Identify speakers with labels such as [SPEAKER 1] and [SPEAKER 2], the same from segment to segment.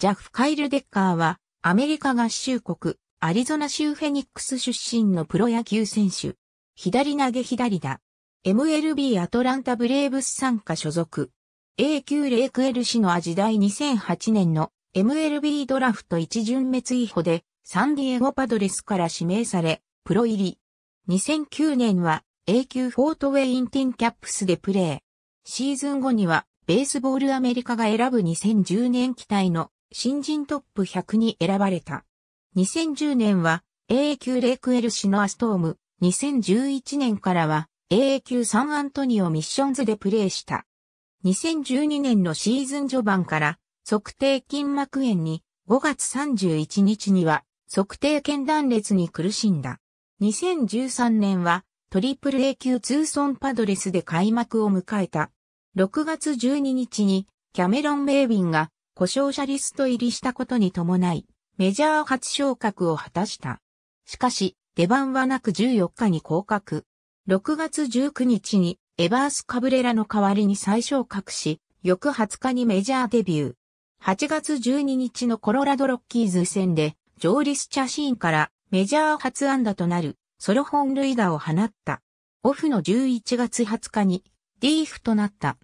[SPEAKER 1] ジャフ・カイル・デッカーは、アメリカ合衆国、アリゾナ州フェニックス出身のプロ野球選手。左投げ左打。MLB アトランタブレーブス参加所属。A 級レイクエル氏の時代2008年の MLB ドラフト一巡滅違法でサンディエゴパドレスから指名され、プロ入り。2009年は A 級フォートウェインティンキャップスでプレー。シーズン後にはベースボールアメリカが選ぶ2010年期待の新人トップ100に選ばれた。2010年は AA 級レイクエルシのアストーム、2011年からは AA 級サンアントニオミッションズでプレーした。2012年のシーズン序盤から測定筋膜炎に5月31日には測定腱断裂に苦しんだ。2013年はトリプル A 級ソンパドレスで開幕を迎えた。6月12日にキャメロン・メイウィンが故障者リスト入りしたことに伴い、メジャー初昇格を果たした。しかし、出番はなく14日に降格。6月19日にエバース・カブレラの代わりに再昇格し、翌20日にメジャーデビュー。8月12日のコロラドロッキーズ戦で、ジョーリス・チャシーンからメジャー初安打となるソロ本塁打を放った。オフの11月20日に、リーフとなった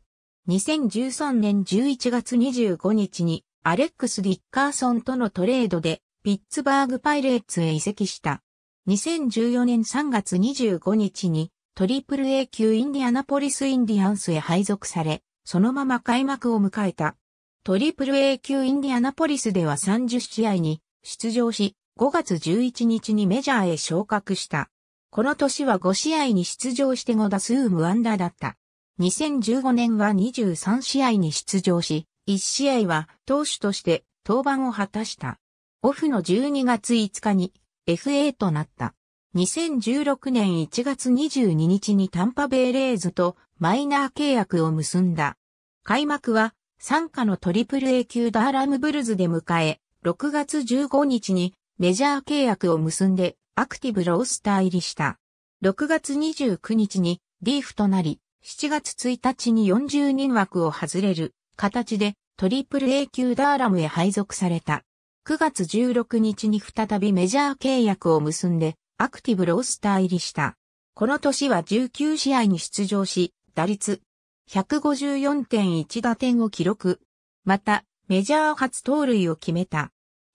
[SPEAKER 1] 2013年11月25日にアレックス・ディッカーソンとのトレードでピッツバーグパイレーツへ移籍した。2014年3月25日にトリプル A 級インディアナポリス・インディアンスへ配属され、そのまま開幕を迎えた。トリプル A 級インディアナポリスでは30試合に出場し、5月11日にメジャーへ昇格した。この年は5試合に出場して5打数無安打だった。2015年は23試合に出場し、1試合は投手として登板を果たした。オフの12月5日に FA となった。2016年1月22日にタンパベイレーズとマイナー契約を結んだ。開幕は参加のトリプル A 級ダーラムブルズで迎え、6月15日にメジャー契約を結んでアクティブロースター入りした。6月29日にリーフとなり、7月1日に40人枠を外れる形でトリプル A 級ダーラムへ配属された。9月16日に再びメジャー契約を結んでアクティブロースター入りした。この年は19試合に出場し、打率154.1打点を記録。また、メジャー初盗塁を決めた。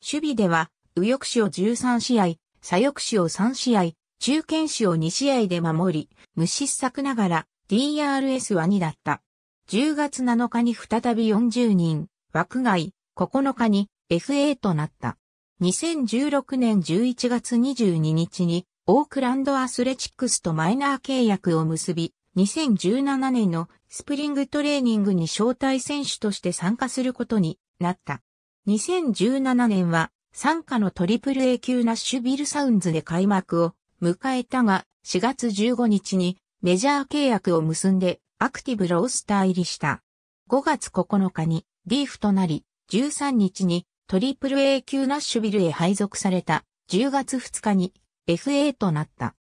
[SPEAKER 1] 守備では、右翼手を13試合、左翼手を3試合、中堅手を2試合で守り、無失策ながら DRS は2だった。10月7日に再び40人、枠外、9日に FA となった。2016年11月22日に、オークランドアスレチックスとマイナー契約を結び、2017年のスプリングトレーニングに招待選手として参加することになった。2017年は、参加のトリプル A 級ナッシュビルサウンズで開幕を迎えたが、4月15日にメジャー契約を結んでアクティブロースター入りした。5月9日にリーフとなり、13日にトリプル a 級ナッシュビルへ配属された10月2日に FA となった。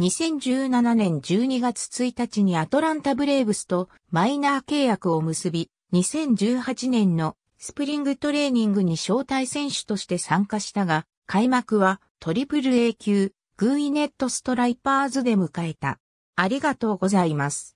[SPEAKER 1] 2017年12月1日にアトランタブレーブスとマイナー契約を結び、2018年のスプリングトレーニングに招待選手として参加したが、開幕はトリプル a 級、グーイネットストライパーズで迎えた。ありがとうございます。